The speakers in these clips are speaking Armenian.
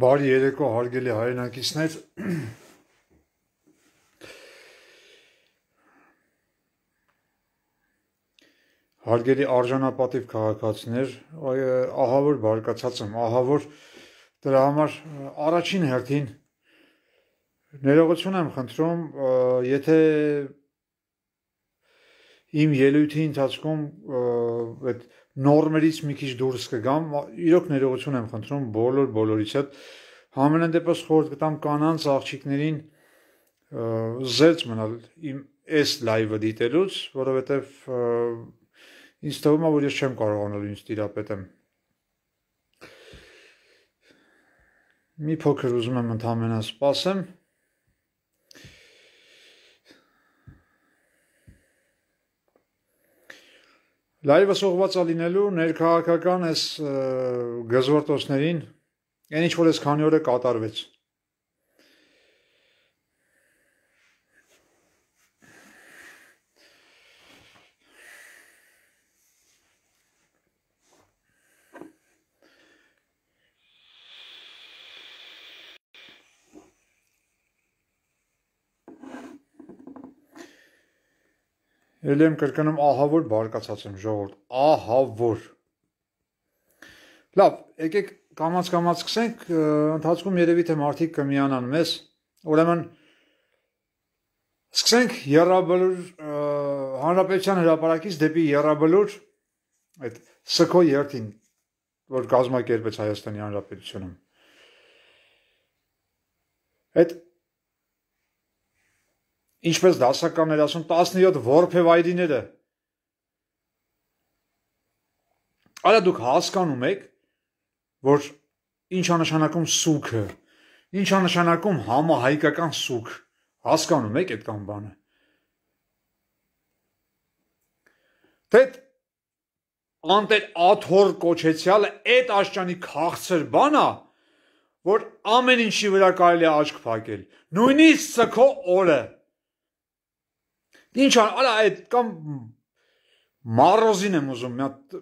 Բարի երեկո հարգելի հայրենակիցներ։ Հարգելի արժանապատիվ քաղաքացիներ, ահավոր բարգացած եմ, ահավոր դրա համար առաջին հերթին ներողություն եմ խնդրում, եթե իմ ելույթի ընթացքում այդ նորմերից մի քիչ դուրս կգամ, իրոք ներողություն եմ խնդրում բոլոր բոլորից հետ։ Համենայն դեպս խորհուրդ կտամ կանանց աղջիկներին զերծ մնալ իմ այս լայվը դիտելուց, որովհետև ինձ թվում է, որ ես չեմ կարողանալ ինձ տիրապետեմ։ Մի փոքր ուզում եմ ընդհանրապես սպասեմ, Լայվը սողված է լինելու ներքաղաքական այս գազորտոսներին, այն ինչ որ այս քանի օրը կատարվեց։ Էլի եմ կրկնում, ահա որ բարկացած եմ ժողովուրդ, ահա որ։ Լավ, եկեք կամաց-կամաց սկսենք, ընթացքում երևի թե մարդիկ կմիանան մեզ։ Ուրեմն սկսենք Եռաբլուր հանրապետության հրապարակից դեպի Եռաբլուր այդ Սքո երթին, որ կազմակերպեց Հայաստանի Հանրապետությունում։ Այդ ինչպես դասականներ ասում 17 որփեվայրիները Արա դուք հասկանում եք որ ինչ անշանակում սուքը ինչ անշանակում համահայկական սուք հասկանում եք այդ կամ բանը Թե անտեր աթոր կոչեցյալը այդ աշճանի քաղցր բանա որ ամեն ինչի վրա կարելի է աչք փակել նույնիսկ սքո օրը Ինչ ան, ալա այդ կամ մարոզին եմ ուզում, մի հատ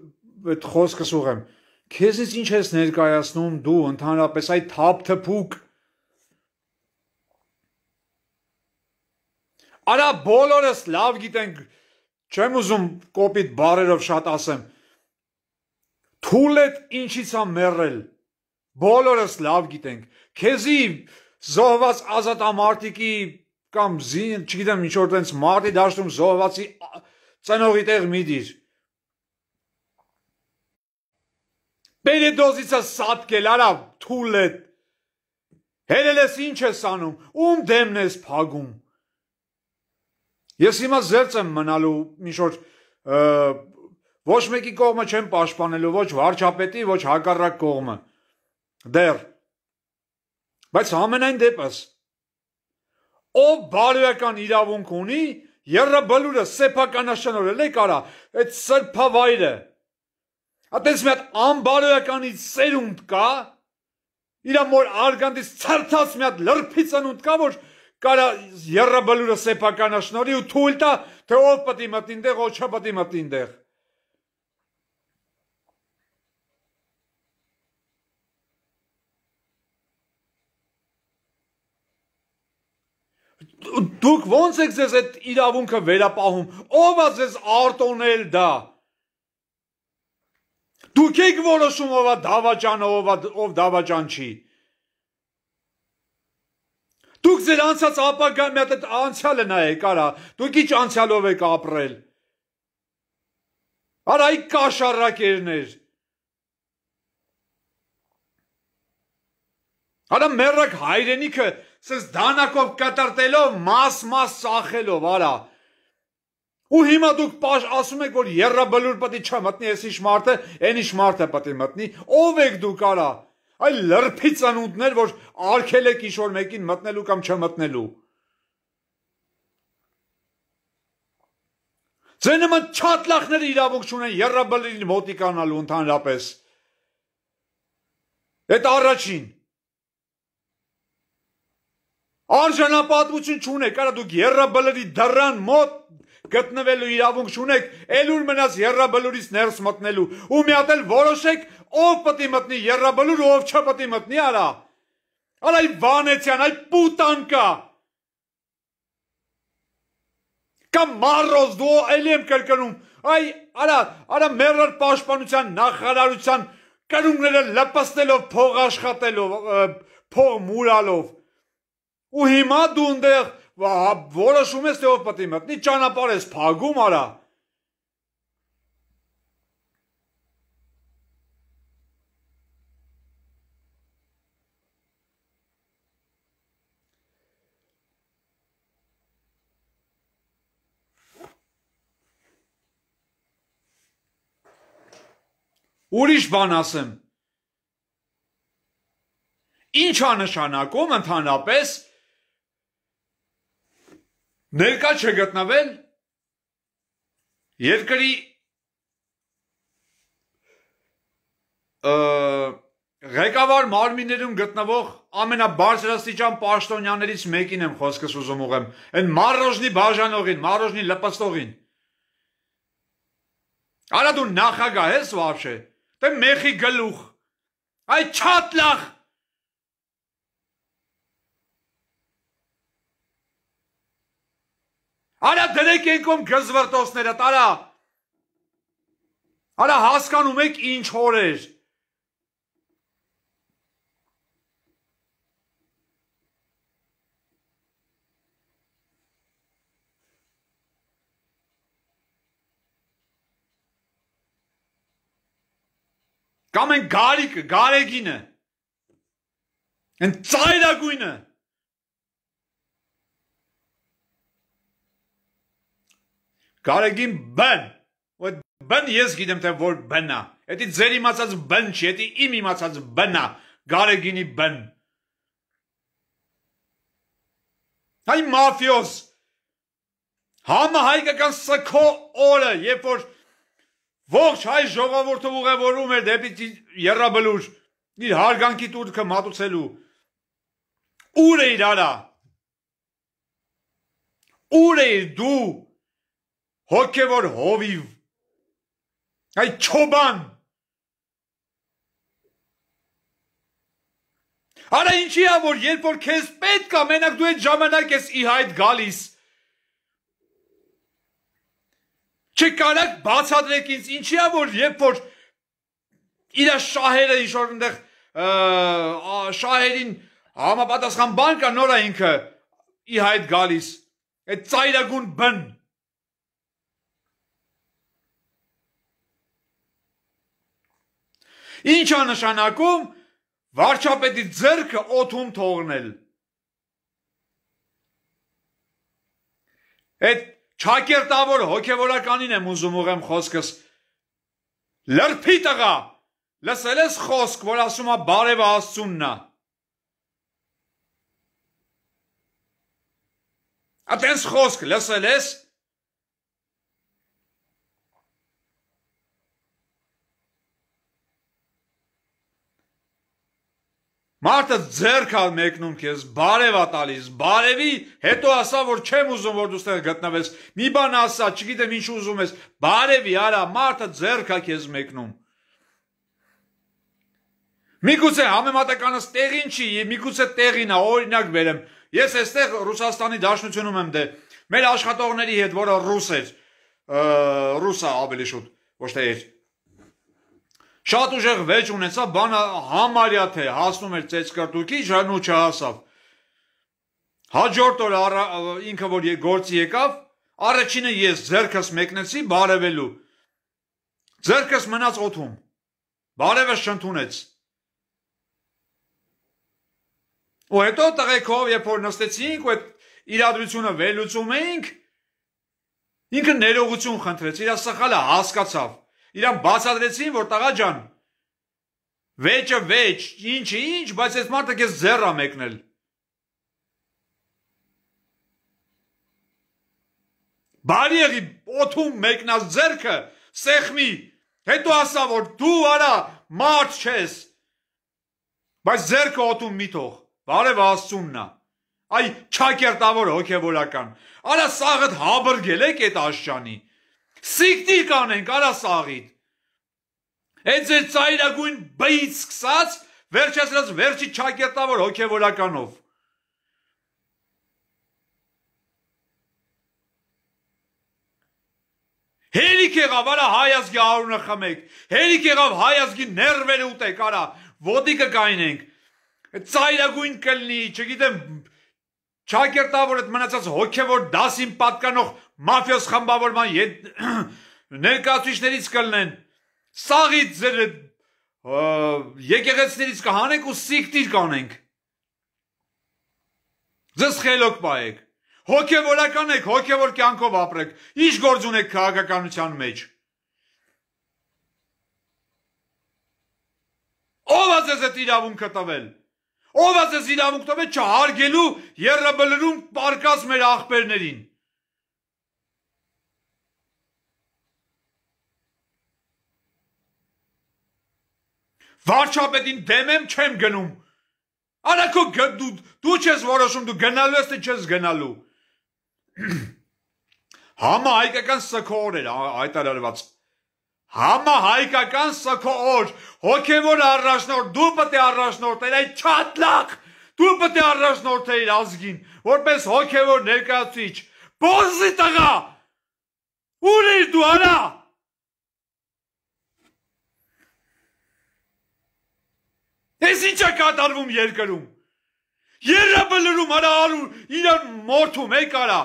այդ խոսքս ուղեմ։ Քեզից ինչ ես ներկայացնում դու ընդհանրապես այդ թափ թփուկ։ Արա բոլորս լավ գիտենք, չեմ ուզում կոպիտ բարերով շատ ասեմ։ Թուլետ ինչից է մեռել։ Բոլորս լավ գիտենք։ Քեզի զոհված ազատ ամարտիկի կամ զին, չգիտեմ ինչ որ տենց մարտի դաշտում զոհվածի ծնողի տեղ մի դիր։ Բերեդոզիցը սատկել արա թուլետ։ Հերելես ինչ ես անում, ում դեմն ես փագում։ Ես հիմա զերծ եմ մնալու մի շոր ոչ մեկի կողմը չեմ պաշտպանելու, ոչ վարչապետի, ոչ հակառակ կողմը։ Դեռ։ Բայց ամենայն դեպս ով բարոյական իրավունք ունի երրաբլուրը սեփականաշնորհել է կարա այդ սրբավայրը հատես մի հատ անբարոյականի սերունդ կա իր մոր արգանդից ցարթած մի հատ լրփի ծնունդ կա որ կարա երրաբլուրը սեփականաշնորհի ու թույլ տա թե ով պետք է մտնի դեղ ով չպետք է մտնի դեղ դուք ո՞նց եք ձեզ այդ իրավունքը վերապահում։ Ո՞վ է ձեզ արտոնել դա։ Դուք եք որոշում ով է դավաճանը, ով է ով դավաճան չի։ Դուք ձեր անցած ապագա մի հատ այդ անցյալը նայեք, արա, դուք ի՞նչ անցյալով եք ապրել։ Արա, այ կաշառակերներ։ Արա մեռակ հայրենիքը սս դանակով կտրտելով, մաս-մաս ծախելով, արա։ Ու հիմա դուք ասում եք, որ երրա բլուր պետք չմտնի, այս ինչ մարդը, այն ինչ մարդը պետք մտնի։ Ո՞վ եք դուք արա։ Այլ լրփի ծնունդներ, որ արկել եք ինչ որ մեկին մտնելու կամ չմտնելու։ Ձեր նման չաթլախները իրավունք չունեն երրա բլուրին մոտիկանալու ընդհանրապես։ Այդ առաջին Անժանապատվություն չունեք, արա դուք երրաբլրի դռան մոտ գտնվելու իրավունք չունեք, ելուր մնաց երրաբլուրից ներս մտնելու ու մի հատ էլ որոշեք ով պետք է մտնի երրաբլուր ու ով չա պետք է մտնի արա։ Արա այ վանեցյան, այ պուտան կա։ Կամ մարոզ դու ելեմ կրկնում։ Այ արա, արա մերր պաշտպանության նախարարության կրունգները լպստելով, փող աշխատելով, փող մուրալով Ու հիմա դու ընդեղ որոշում ես թե ով պետք է մտնի, ճանապարհ ես փակում արա։ Ուրիշ բան ասեմ։ Ինչ է նշանակում ընդհանրապես ներկա չգտնվել երկրի ղեկավար մարմիններում գտնվող ամենաբարձրաստիճան պաշտոնյաներից մեկին եմ խոսքս ուզում ուղեմ, այն մարոժնի բաժանողին, մարոժնի լպստողին։ Արա դու նախագահ ես վաբշե, դե մեխի գլուխ։ Այ չատլախ Արա դրեք ենքում գզվրտոսները, տարա։ Արա հասկանում եք ինչ հոր էր։ Կամ են գարիկը, գարեգինը, են ծայրագույնը, Գարեգին բն։ Այդ բն ես գիտեմ թե որ բնա։ Էդի ձեր իմացած բն չի, էդի իմ իմացած բնա։ Գարեգինի բն։ Հայ մաֆիոս։ Համահայկական սքո օրը, երբ որ ողջ հայ ժողովուրդը ուղևորում էր դեպի Եռաբլուր իր հարգանքի տուրքը մատուցելու ուր է իր արա ուր է իր դու հոգևոր հովիվ այ չոբան Արա ինչի է որ երբ որ քեզ պետք է մենակ դու այդ ժամանակ ես ի հայտ գալիս Չկարակ բացատրեք ինձ ինչի է որ երբ որ իր շահերը ինչ որ այնտեղ շահերին համապատասխան բան կա նորա ինքը ի հայտ գալիս այդ ծայրագուն բն Ինչ է նշանակում վարչապետի ձեռքը օթում թողնել։ Այդ ճակերտավոր հոգևորականին եմ ուզում ուղեմ խոսքս։ Լրփի տղա, լսել ես խոսք, որ ասում է բարևը Աստծունն է։ Ատենց խոսք լսել ես, Մարդը ձերք ալ մեկնում քեզ, բարևա տալիս, բարևի, հետո ասա, որ չեմ ուզում, որ դու ստեղ գտնվես։ Մի բան ասա, չգիտեմ ինչ ուզում ես։ Բարևի, արա, մարդը ձերքա քեզ մեկնում։ Միգուցե համեմատականս տեղին չի, միգուցե տեղին է, օրինակ վերեմ։ Ես էստեղ Ռուսաստանի Դաշնությունում եմ դե մեր աշխատողների հետ, որը ռուս էր, ռուսա ավելի շուտ, ոչ թե էր, Շատ ուժեղ վեճ ունեցա, բանը համարյա թե հասնում էր ծեծկրտուկի, ժանու չհասավ։ Հաջորդ օրը ինքը որ գործի եկավ, առաջինը ես ձերքս մեկնեցի բարևելու։ Ձերքս մնաց օթում։ Բարևը շնթունեց։ Ու հետո տղեկով երբ որ նստեցինք ու այդ իրադրությունը վերլուծում էինք, ինքը ներողություն խնդրեց, իր սխալը հասկացավ։ Իրան բացատրեցին, որ տղա ջան, վեճը վեճ, ինչ ինչ, բայց այս մարդը քեզ ձեռա մեկնել։ Բարի եղի օթում մեկնած ձերքը սեղմի, հետո ասա որ դու արա մարդ չես։ Բայց ձերքը օթում մի թող, բարև Աստծուննա։ Այ չակերտավոր հոգևորական։ Արա սաղդ հաբրգել եք այդ աշճանի։ Սիկտի կանենք, արա սաղիդ։ Հենց այդ ծայրագույն բից սկսած, վերջացրած վերջի ճակերտավոր հոգևորականով։ Հերիք եղավ արա հայազգի արունը խմեք, հերիք եղավ հայազգի ներվերը ուտեք, արա, ոտիկը կայնենք, ծայրագույն կլնի, չգիտեմ, չակերտավոր այդ մնացած հոգևոր դասին պատկանող մաֆիոս խմբավորման ներկայացուցիչներից կլնեն սաղի ձեր եկեղեցներից կհանենք ու սիկտիր կանենք ձեզ խելոք պայեք հոգևորական եք հոգևոր կյանքով ապրեք ի՞նչ գործ ունեք քաղաքականության մեջ ո՞վ է ձեզ այդ իրավունքը տվել ո՞վ է ձեզ իրավունք տվել չհարգելու երրաբլրում պարկած մեր աղբերներին վարչապետին դեմ եմ չեմ գնում։ Արա քո դու դու չես որոշում դու գնալու ես թե չես գնալու։ Համա հայկական սքոր էր հայտարարված։ Համա հայկական սքոր, հոգևոր առաջնորդ, դու պետք է առաջնորդեր այդ չաթլախ։ Դու պետք է առաջնորդեր ազգին, որպես հոգևոր ներկայացուցիչ։ Բոզի տղա։ Ուր ես դու արա։ Էս ի՞նչ է կատարվում երկրում։ Երրը բլրում արա արու իրան մորթում եք արա։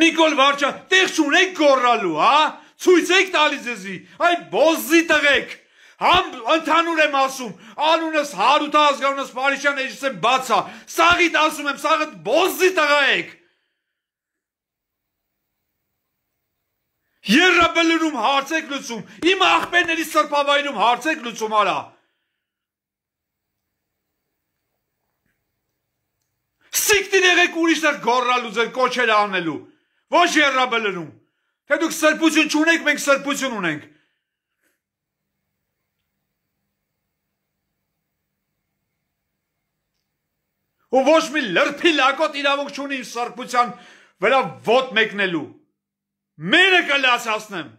Նիկոլ Վարչան, տեղ չունեք գոռալու, հա? Ցույց եք տալիս էսի։ Այ բոզի տղեկ։ Համ ընդհանուր եմ ասում, անունս Հարութա ազգանունս Փարիշյան էջս է բացա։ Սաղիդ ասում եմ, սաղդ բոզի տղա եք։ Երրաբելերում հարցեք լուծում, իմ աղբերների սրբավայրում հարցեք լուծում արա։ Սիկտին եղեք ուրիշներ գորալու ձեր կոչերը անելու։ Ոչ երրաբելնում։ Թե դուք սրբություն չունեք, մենք սրբություն ունենք։ Ու ոչ մի լրփի լակոտ իրավունք չունի սրբության վրա ոտ մեկնելու։ Մերը կլացացնեմ։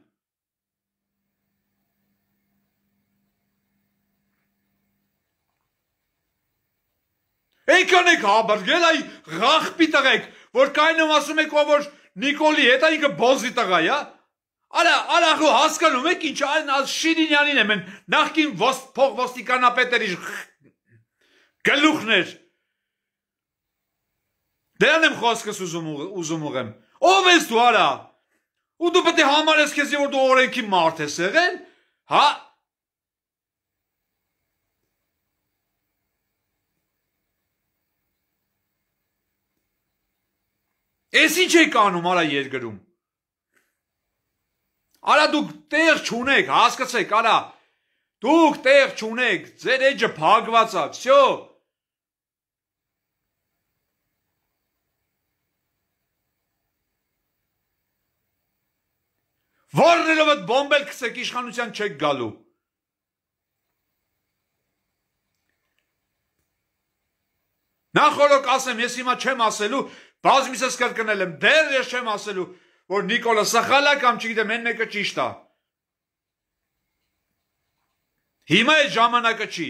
Էնքան եք հաբրգել այ ղախպի տղեկ, որ կայնում ասում եք ով որ Նիկոլի հետ այ ինքը բոզի տղա է, Արա, արա հո հասկանում եք ինչ այն ազ Շիրինյանին եմ են նախքին ոս փող ոստիկանապետերի գլուխներ Դրան եմ խոսքս ուզում ուզում ուղեմ Ո՞վ ես դու արա Ու դու պետք է համարես քեզ որ դու օրենքի մարդ ես եղել հա Էս ինչ եք անում արա երկրում։ Արա դուք տեղ չունեք, հասկացեք, արա։ Դուք տեղ չունեք, ձեր էջը փակված է, всё։ Որներով այդ բոմբել կսեք իշխանության չեք գալու։ Նախորդ ասեմ, ես հիմա չեմ ասելու, Բաց միսս կրկնել եմ, դեռ ես չեմ ասելու, որ Նիկոլա սխալա կամ չգիտեմ, այն մեկը ճիշտ է։ Հիմա այդ ժամանակը չի։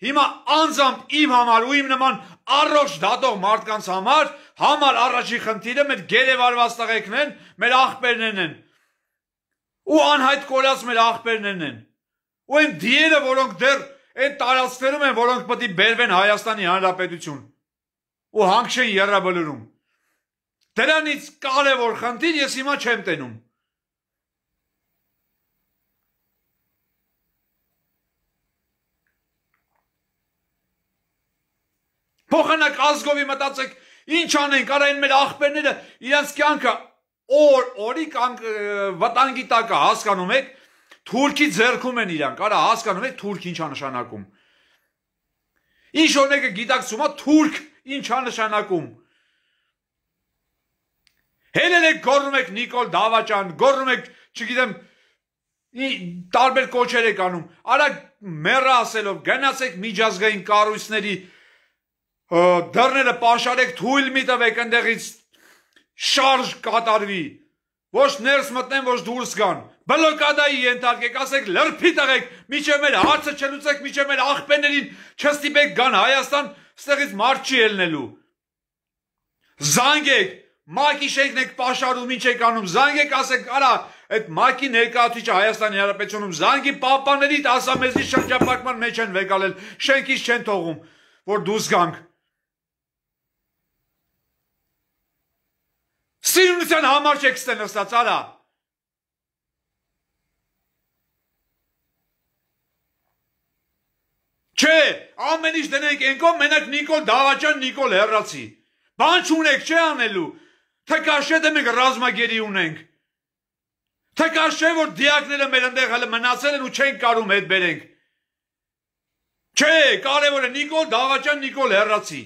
Հիմա անձամբ իմ համար ու իմ նման առողջ դատող մարդկանց համար համար առաջի խնդիրը մեր գերեվարված տղեկներն են, մեր աղբերներն են։ Ու անհայտ կորած մեր աղբերներն են։ Ու այն դիերը, որոնք դեռ այդ տարածքներում են, որոնք պետք է բերվեն Հայաստանի Հանրապետություն։ Ու հանգչեն երրաբլուրում։ Դրանից կարևոր խնդիր ես հիմա չեմ տենում։ Փոխանակ ազգովի մտածեք, ինչ անենք, արա այն մեր աղբերները իրենց կյանքը օր օրի կամ վտանգի տակ է, հասկանում եք, թուրքի ձեռքում են իրանք, արա հասկանում եք թուրք ինչա նշանակում։ Ինչ որ մեկը գիտակցում է, թուրք ինչա նշանակում Հենեն եք գորում եք Նիկոլ Դավաճան, գորում եք, չգիտեմ, տարբեր կոչեր եք անում։ Արա մեռը ասելով գնացեք միջազգային կառույցների դռները պաշարեք, թույլ մի տվեք այնտեղից շարժ կատարվի։ Ոչ ներս մտնեն, ոչ դուրս գան։ Բլոկադայի ենթարկեք, ասեք լրփի տղեք, միջև մեր հարցը չլուծեք, միջև մեր աղբերներին չստիպեք գան Հայաստան, ստեղից մարդ չի ելնելու։ Զանգեք, Մակի շենքն եք պաշարում, ինչ եք անում, զանգեք, ասեք, արա, այդ մակի ներկայացուցիչը Հայաստանի Հանրապետությունում զանգի պապաներիդ ասա մեզի շրջապակման մեջ են վեկալել, շենքից չեն թողում, որ դուս գանք։ Սիրունության համար չեք ստեն նստած, արա։ Չէ, ամեն ինչ դնենք ենքով, մենակ Նիկոլ Դավաճան, Նիկոլ Հերրացի։ Բան չունեք, չէ անելու թե կաշե դե մենք ռազմագերի ունենք, թե կաշե որ դիակները մեր ընդեղ հələ մնացել են ու չեն կարում հետ բերենք։ Չէ, կարևորը Նիկոլ Դավաճան Նիկոլ Հերացի։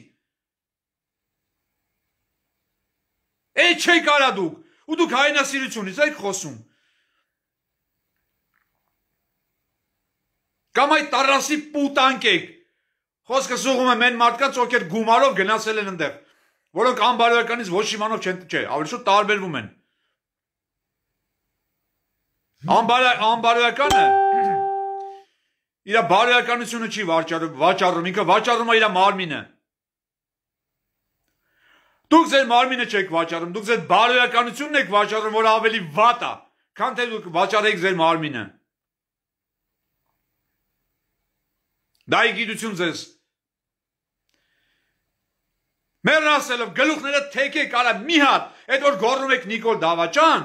Է չէ կարա դուք, ու դուք հայնասիրությունից եք խոսում։ Կամ այդ տարասի պուտանք եք։ Խոսքը սուղում է մեն մարդկանց, ովքեր գումարով գնացել են ընդեղ որոնք անբարոյականից ոչ իմանով չեն, չէ, ավելի շուտ տարբերվում են։ Անբարոյ անբարոյականը իր բարոյականությունը չի վաճառում, վաճառում ինքը վաճառում է իր մարմինը։ Դուք ձեր մարմինը չեք վաճառում, դուք ձեր բարոյականությունն եք վաճառում, որ ավելի վատ է, քան թե դուք վաճառեք ձեր մարմինը։ Դա է գիտություն ձեզ Մերն ասելով գլուխները թեքեք, արա մի հատ, այդ որ գոռում եք Նիկոլ Դավաճան,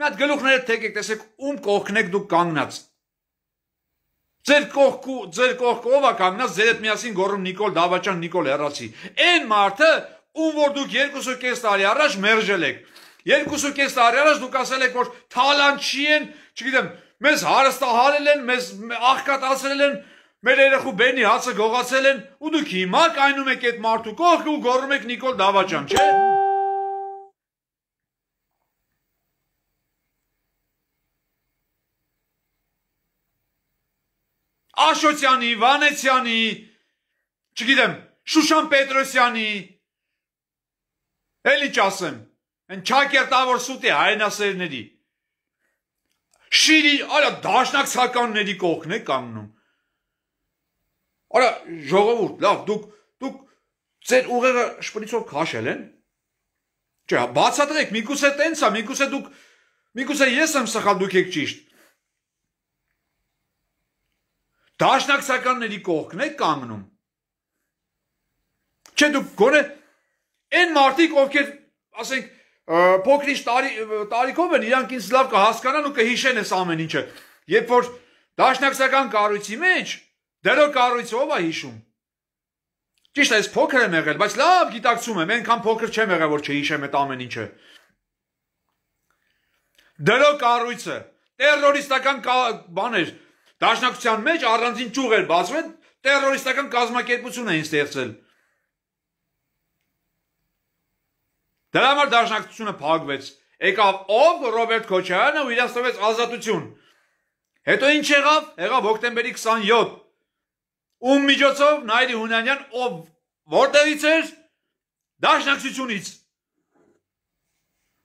մի հատ գլուխները թեքեք, տեսեք ում կողքնեք դուք կանգնած։ Ձեր կողք ու ձեր կողք ով է կանգնած, ձեր հետ միասին գոռում Նիկոլ Դավաճան, Նիկոլ Հերացի։ Այն մարդը, ում որ դուք 2.5 տարի առաջ մերժել եք։ 2.5 տարի առաջ դուք ասել եք, որ թալանչի են, չգիտեմ, մեզ հարստահարել են, մեզ աղքատացրել են, Մեր երախու բենի հացը գողացել են ու դուք հիմա կայնում եք այդ մարդու կողքը ու գոռում եք Նիկոլ Դավաճան, չէ՞։ Աշոցյանի, Վանեցյանի, չգիտեմ, Շուշան Պետրոսյանի։ Էլի չասեմ, այն չակերտավոր սուտի հայնասերների։ Շիրի, արա դաշնակցականների կողքն է կանգնում ժողովուրդ, լավ, դուք դուք ձեր ուղեղը շպրիցով քաշել են։ Չէ, բացատրեք, միգուցե տենց է, միգուցե դուք միգուցե ես եմ սխալ, դուք եք ճիշտ։ Դաշնակցականների կողքն եք կանգնում։ Չէ, դուք գոնե այն մարդիկ, ովքեր, ասենք, փոքրիշ տարի տարիքով են, իրանք ինձ լավ կհասկանան ու կհիշեն այս ամեն ինչը։ Երբ որ դաշնակցական կառույցի մեջ Դերո կառույցը ով է հիշում։ Ճիշտ է, ես փոքր եմ եղել, բայց լավ գիտակցում եմ, այնքան փոքր չեմ եղել, որ չհիշեմ այդ ամեն ինչը։ Դերո կառույցը terroristական բաներ դաշնակցության մեջ առանձին ճյուղ էր բացվել, terroristական կազմակերպություն էին ստեղծել։ Դրա համար դաշնակցությունը փակվեց։ Եկավ ով Ռոբերտ Քոչարյանը ու իրաստվեց ազատություն։ Հետո ինչ եղավ։ Եղավ հոկտեմբերի 27 Ում միջոցով Նայիրի Հունանյան ով որտեղից էր դաշնակցությունից։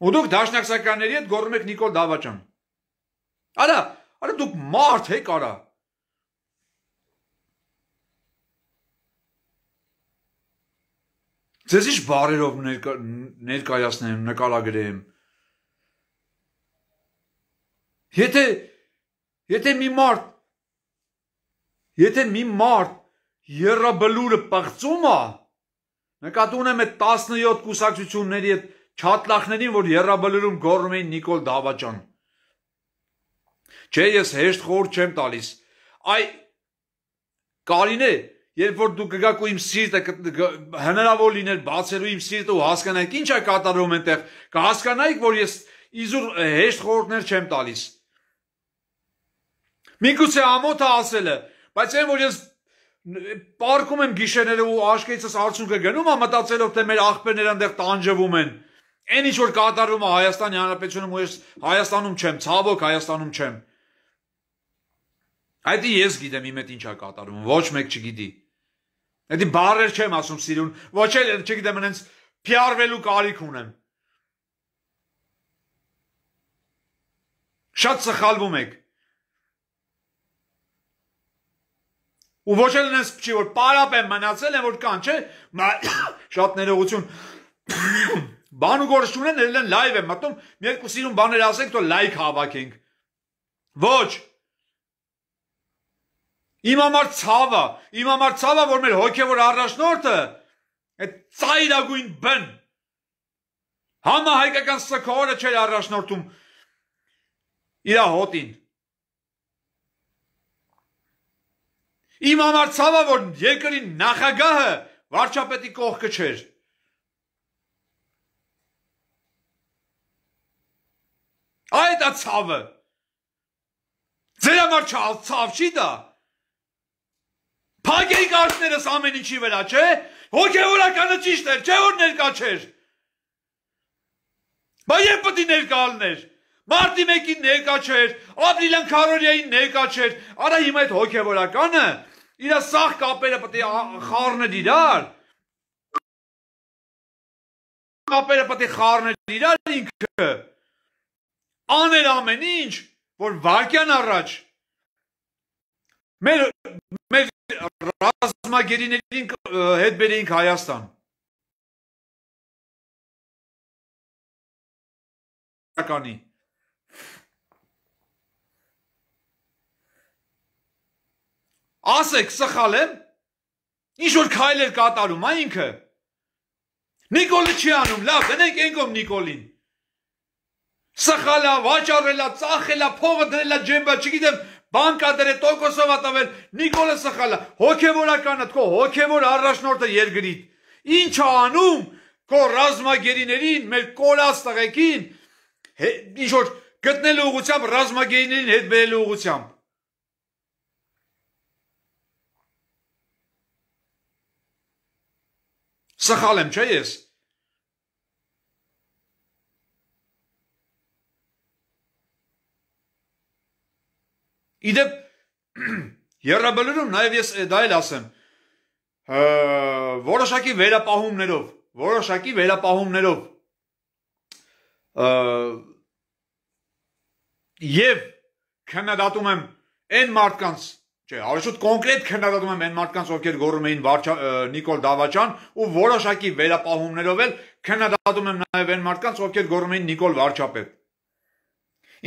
Ու դուք դաշնակցականների հետ գոռում եք Նիկոլ Դավաճան։ Արա, արա դուք մարդ եք արա։ Ձեզ ի՞նչ բարերով ներկա, ներկայացնեմ, նկարագրեմ։ Եթե եթե մի մարդ Եթե մի մարդ երրաբլուրը պղծում է, նկատի ունեմ այդ 17 կուսակցությունների այդ չատլախներին, որ երրաբլուրում գոռում էին Նիկոլ Դավաճան։ Չէ, ես հեշտ խոր չեմ տալիս։ Այ Կարինե, երբ որ դու գգակ ու իմ սիրտը հնարավոր լիներ բացելու իմ սիրտը ու հասկանայիք ինչ է կատարվում այնտեղ, կհասկանայիք, որ ես իզուր հեշտ խորհուրդներ չեմ տալիս։ Միգուցե ամոթը ասելը Բայց այն որ ես պարկում եմ գիշերները ու աշկերտս արցունքը գնում, ա մտածելով թե մեր աղբերները այնտեղ տանջվում են։ Այն ինչ որ կատարվում է Հայաստանի Հանրապետությունում ու ես Հայաստանում չեմ, ցավոք Հայաստանում չեմ։ Այդ ես գիտեմ իմ հետ ինչա կատարվում, ոչ մեկ չգիտի։ Այդ բարեր չեմ ասում սիրուն, ոչ էլ չգիտեմ այնց PR-վելու կարիք ունեմ։ Շատ սխալվում եք։ Ու ոչ էլ նենց չի որ պարապ եմ մնացել են որ կան, չէ՞։ Շատ ներողություն։ Բան ու գործ ունեն, ներել են լայվ եմ մտնում, մի երկու սիրուն բաներ ասենք, թող լայք հավաքենք։ Ոչ։ Իմ համար ցավա, իմ համար ցավա, որ մեր հոգևոր առաջնորդը այդ ծայրագույն բն համահայկական սխորը չէր առաջնորդում իր հոտին Իմ համար ցավ է որ երկրի նախագահը վարչապետի կողքը չէր։ Այդ է ցավը։ Ձեր համար չալ ցավ չի դա։ Փակեի կարծներս ամեն ինչի վրա, չէ՞։ Հոգևորականը ճիշտ էր, չէ՞ որ ներկա չէր։ Բա երբ պետք է ներկալներ։ Մարտի 1-ին ներկա չէր, ապրիլյան քարորիային ներկա չէր։ Արա հիմա այդ հոգևորականը Իրա սախ կապերը պետք է խառնել իրար։ Կապերը պետք է խառնել իրար ինքը։ Աներ ամեն ինչ, որ վարքյան առաջ մեր մեր ռազմագերիներին հետ բերեինք Հայաստան։ Կանի ասեք սխալ է ինչ որ քայլեր կատարում այն ինքը Նիկոլը չի անում լավ դնենք ենկոմ Նիկոլին սխալա վաճառելա ծախելա փողը դնելա ջեմբա չգիտեմ բանկա դրե տոկոսով ատավել Նիկոլը սխալա հոգևորականը քո հոգևոր առաջնորդը երգրիտ ինչ անում քո ռազմագերիներին մեր կորած տղեկին ինչ որ գտնելու ուղությամբ ռազմագերիներին հետ բերելու ուղությամբ Սխալ եմ, չէ՞ ես։ Իդեպ Երրաբլուրում նաև ես դա էլ ասեմ, որոշակի վերապահումներով, որոշակի վերապահումներով եւ քննադատում եմ այն մարդկանց, Չէ, արժույթ կոնկրետ քննադատում եմ այն մարդկանց, ովքեր գոռում էին Նիկոլ Դավաճան ու որոշակի վերապահումներով էլ քննադատում եմ նաև այն մարդկանց, ովքեր գոռում էին Նիկոլ Վարչապետ։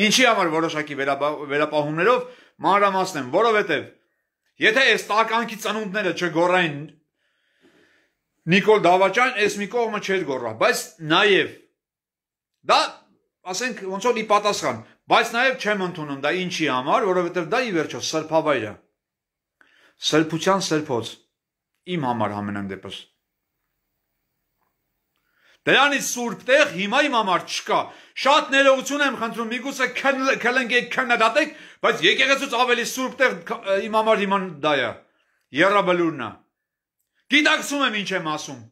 Ինչի համար որոշակի վերապահումներով մանրամասն եմ, որովհետև եթե այս տականքի ծնունդները չգոռային Նիկոլ Դավաճան այս մի կողմը չէր գոռա, բայց նաև դա ասենք ոնց որ ի պատասխան, բայց նաև չեմ ընդունում դա ինչի համար, որովհետև դա ի վերջո սրփավայր է։ Սրբության սրբոց իմ համար համենայն դեպս։ Դրանից սուրբ տեղ հիմա իմ համար չկա։ Շատ ներողություն եմ խնդրում, միգուցե քլնկեք, քննադատեք, բայց եկեղեցուց ավելի սուրբ տեղ իմ համար հիմա դա է։ Եռաբլուրն է։ Գիտակցում եմ ինչ եմ ասում։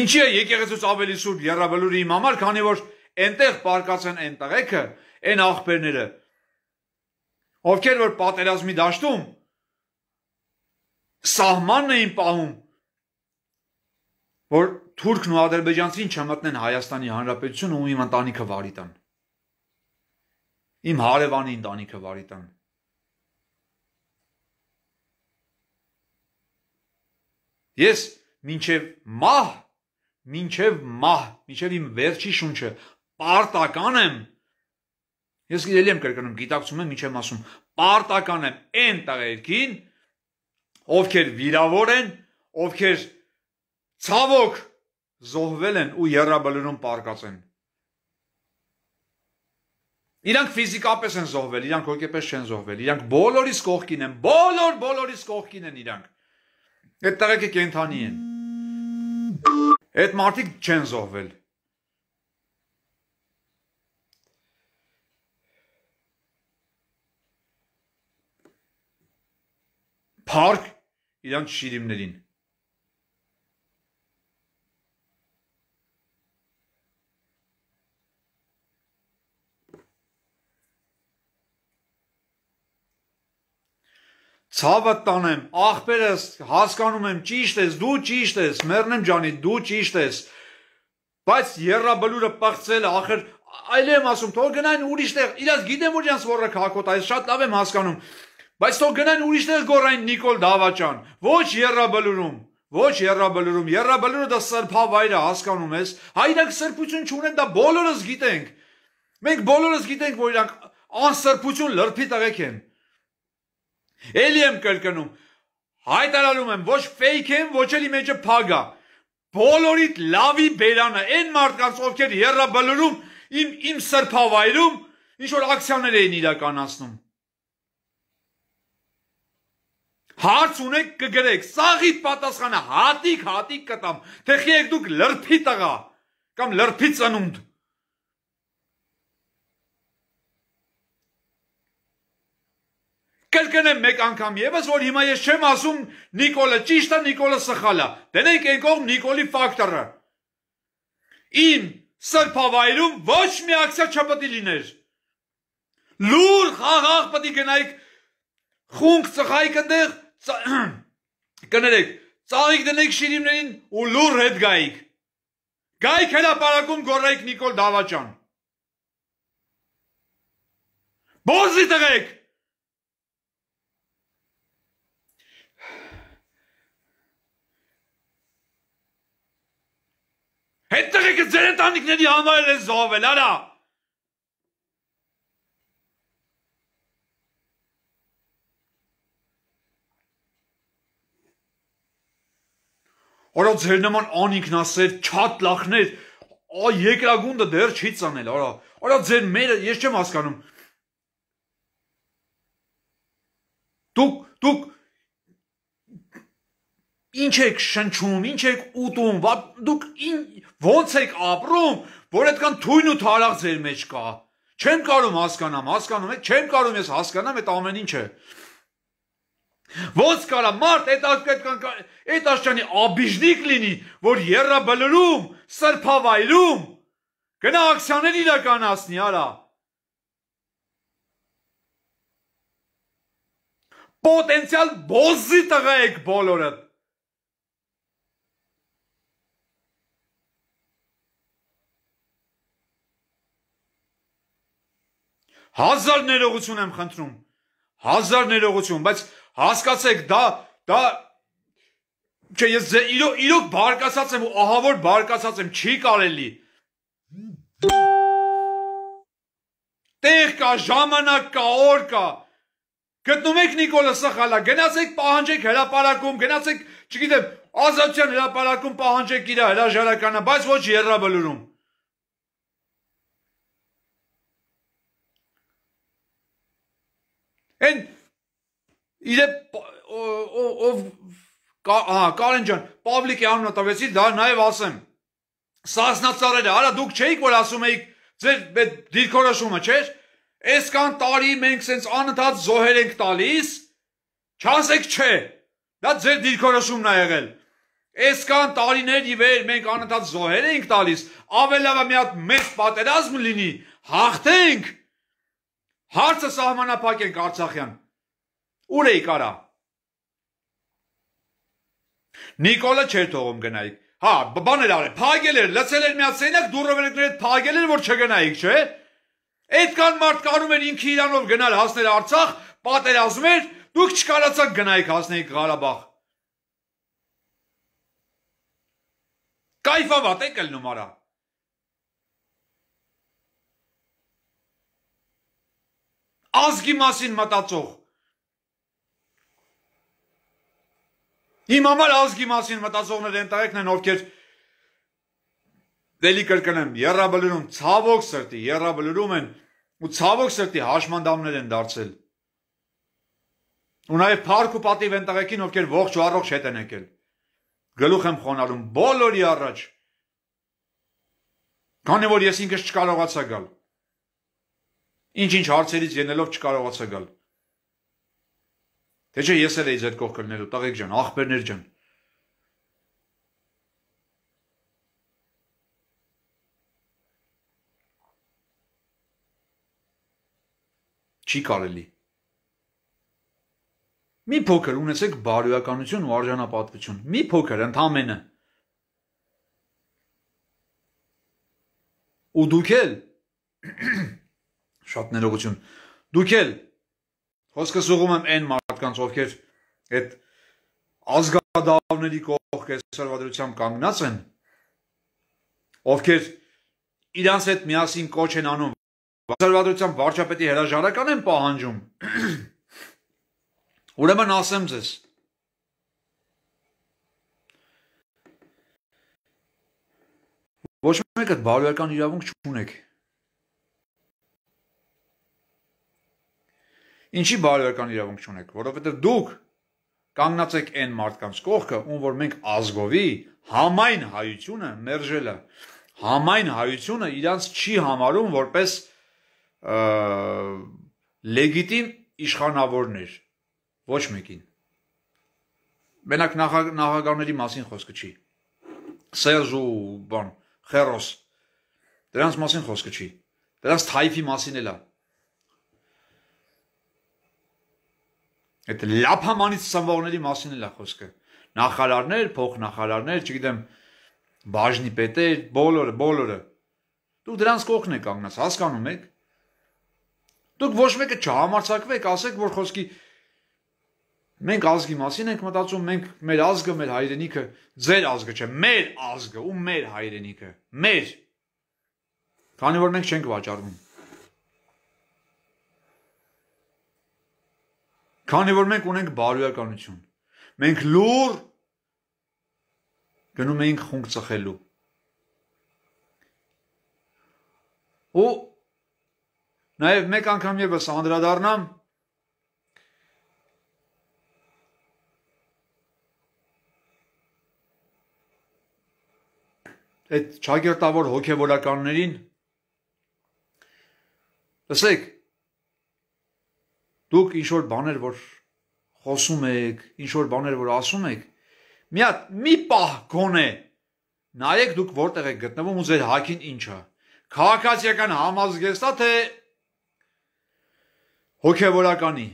Ինչի է եկեղեցուց ավելի սուրբ եռաբլուրը իմ համար, քանի որ այնտեղ պարկած են այն տղեկը, այն աղբերները, ովքեր որ պատերազմի դաշտում սահմանն էին պահում որ թուրքն ու ադրբեջանցին չմտնեն Հայաստանի Հանրապետություն ու իմ ընտանիքը վարի տան։ Իմ հարևանի ընտանիքը վարի տան։ Ես մինչև մահ, մինչև մահ, մինչև իմ վերջի շունչը պարտական եմ Ես գիտել եմ կրկնում, գիտակցում եմ, ինչ եմ ասում։ Պարտական եմ այն տղերքին, ովքեր վիրավոր են, ովքեր ցավոք զոհվել են ու երրաբլուրում պարկած են։ Իրանք ֆիզիկապես են զոհվել, իրանք հոգեպես չեն զոհվել, իրանք բոլորիս կողքին են, բոլոր բոլորիս կողքին են իրանք։ Այդ տղեկը կենթանի են։ Այդ մարդիկ չեն զոհվել։ Փարք իրանց շիրիմներին։ ցավը տանեմ, ախպերս, հասկանում եմ, ճիշտ ես, դու ճիշտ ես, մեռնեմ ջանի, դու ճիշտ ես։ Բայց երրաբլուրը պղծել է, ախր այլ եմ ասում, թող գնային ուրիշտեղ, իրաց գիտեմ որ իրանց որը քակոտ է, շատ լավ եմ հասկանում։ Բայց թող գնան ուրիշներ գորային Նիկոլ Դավաճան, ոչ Եռաբլուրում, ոչ Եռաբլուրում, Եռաբլուրը դա սրբավայր է, հասկանում ես։ Հայրենիք սրբություն չունեն, դա բոլորս գիտենք։ Մենք բոլորս գիտենք, որ իրանք անսրբություն լրփի տղեկ են։ Էլի եմ կրկնում, հայտարարում եմ, ոչ ֆեյք եմ, ոչ էլի մեջը փագա։ Բոլորիդ լավի բերանը, այն մարդկանց, ովքեր Եռաբլուրում իմ իմ սրբավայրում ինչ որ ակցիաներ էին իրականացնում։ հարց ունեք կգրեք, սաղիթ պատասխանը հատիկ հատիկ կտամ, թե խիեք դուք լրպի տղա կամ լրպի ծնունդ։ Կրկնեմ մեկ անգամ եւս, որ հիմա ես չեմ ասում Նիկոլը ճիշտ է, Նիկոլը սխալ է։ Դնենք այն կողմ Նիկոլի ֆակտորը։ Իմ սրբավայրում ոչ մի ակցիա չպետք է լիներ։ Լուր խաղաղ պետք է գնայք խունկ ծխայք այնտեղ կներեք, ծաղիկ դնեք շիրիմներին ու լուր հետ գայիք։ Գայիք հրապարակում գորայիք Նիկոլ Դավաճան։ Բոզի տղեք։ Հետ տղեկը ձեր ընտանիքների համար էլ զոհվել, արա։ Արա ձեր նման անինքնասեր չատլախներ, ա երկրագունդը դեռ չի ծանել, արա։ Արա ձեր մերը, ես չեմ հասկանում։ Դուք, դուք ինչ եք շնչում, ինչ եք ուտում, դուք ո՞նց եք ապրում, որ այդքան թույն ու թարախ ձեր մեջ կա։ Չեմ կարող հասկանամ, հասկանում եք, չեմ կարող ես հասկանամ այդ ամեն ինչը։ Ոնց կարա մարդ այդ այդ այդ աշճանի աբիժնիկ լինի, որ երրա բլրում, սրփավայրում գնա ակցիաներ իրականացնի, արա։ Պոտենցիալ բոզի տղա եք բոլորը։ Հազար ներողություն եմ խնդրում։ Հազար ներողություն, բայց Հասկացեք, դա դա չէ, ես իրոք իրոք բարկացած եմ ու ահավոր բարկացած եմ, չի կարելի։ Տեղ կա, ժամանակ կա, օր կա։ Գտնում եք Նիկոլա Սախալա, գնացեք պահանջեք հրաապարակում, գնացեք, չգիտեմ, ազատության հրաապարակում պահանջեք իր հրաժարականը, բայց ոչ երրաբլուրում։ Այն Իդեպ ով ահա Կարեն ջան, Պավլիկի անունը տվեցի, դա նաև ասեմ։ Սասնացարերը, արա դուք չէիք որ ասում էիք ձեր այդ դիրքորոշումը, չէ՞։ Այս կան տարի մենք սենց անընդհատ զոհեր ենք տալիս, չասեք չէ։ Դա ձեր դիրքորոշումն է եղել։ Այս կան տարիներ ի վեր մենք անընդհատ զոհեր ենք տալիս, ավելավա մի հատ մեծ պատերազմ լինի, հաղթենք։ Հարցը սահմանափակ ենք Արցախյան։ Ուր էիք արա։ Նիկոլը չէր թողում գնայիք։ Հա, բան էր արել, փակել էր, լցել էր միացենակ դուրովերքներ հետ փակել էր, որ չգնայիք, չէ՞։ Այդքան մարդ կանում էր ինքը իրանով գնալ հասնել Արցախ, պատերազմ էր, դուք չկարացաք գնայիք հասնեիք Ղարաբաղ։ Կայֆավատ է կլնում արա։ ազգի մասին մտածող Իմ համար ազգի մասին մտածողներ ընտեղեքն են, ովքեր դելի կրկնեմ, երրաբլուրում ցավոք սրտի երրաբլուրում են ու ցավոք սրտի հաշմանդամներ են դարձել։ Ու նաև փառք ու պատիվ ընտեղեքին, ովքեր ողջ ու առողջ հետ են եկել։ Գլուխ եմ խոնարհում բոլորի առաջ։ Քանի որ ես ինքս չկարողացա գալ։ Ինչ-ինչ հարցերից ելնելով չկարողացա գալ։ Թե չէ ես էլ էի ձեր կողք կրնելու, տղեկ ջան, ախպերներ ջան։ Չի կարելի։ Մի փոքր ունեցեք բարոյականություն ու արժանապատվություն։ Մի փոքր ընդամենը։ Ու դուք էլ շատ ներողություն։ Դուք էլ խոսքս ուղում եմ այն մարդկանց, ովքեր այդ ազգադավների կողք այսօրվա դրությամբ կանգնած են, ովքեր իրանց հետ միասին կոչ են անում, այսօրվա դրությամբ վարչապետի հրաժարական են պահանջում։ Ուրեմն ասեմ ձեզ, ոչ մեկը բարոյական իրավունք չունեք։ չու Ինչի բարոյական իրավունք չունեք, որովհետև դուք կանգնած եք այն մարդկանց կողքը, ում որ մենք ազգովի համայն հայությունը մերժելը, համայն հայությունը իրանց չի համարում որպես լեգիտիմ իշխանավորներ ոչ մեկին։ Մենակ նախագահների մասին խոսքը չի։ Սերժ ու բան, Խերոս։ Դրանց մասին խոսքը չի։ Դրանց թայֆի մասին էլ է։ Այդ լափամանից ծնվողների մասին էլ է խոսքը։ Նախարարներ, փոխնախարարներ, չգիտեմ, բաժնի պետեր, բոլորը, բոլորը։ Դուք դրանց կողքն եք կանգնած, հասկանում եք։ Դուք ոչ մեկը չհամարցակվեք, ասեք, որ խոսքի մենք ազգի մասին ենք մտածում, մենք մեր ազգը, մեր հայրենիքը, ձեր ազգը չէ, մեր ազգը ու մեր հայրենիքը, մեր։ Քանի որ մենք չենք վաճառվում։ Քանի որ մենք ունենք բարոյականություն։ Մենք լուր գնում էինք խունկ ծխելու։ Ու նաև մեկ անգամ եւս անդրադառնամ այդ ճագերտավոր հոգևորականներին լսեք դուք ինչ որ բաներ որ խոսում եք, ինչ որ բաներ որ ասում եք, մի հատ մի պահ գոնե նայեք դուք որտեղ եք գտնվում ու ձեր հակին ինչա։ Քաղաքացիական համազգեստա թե հոգևորականի։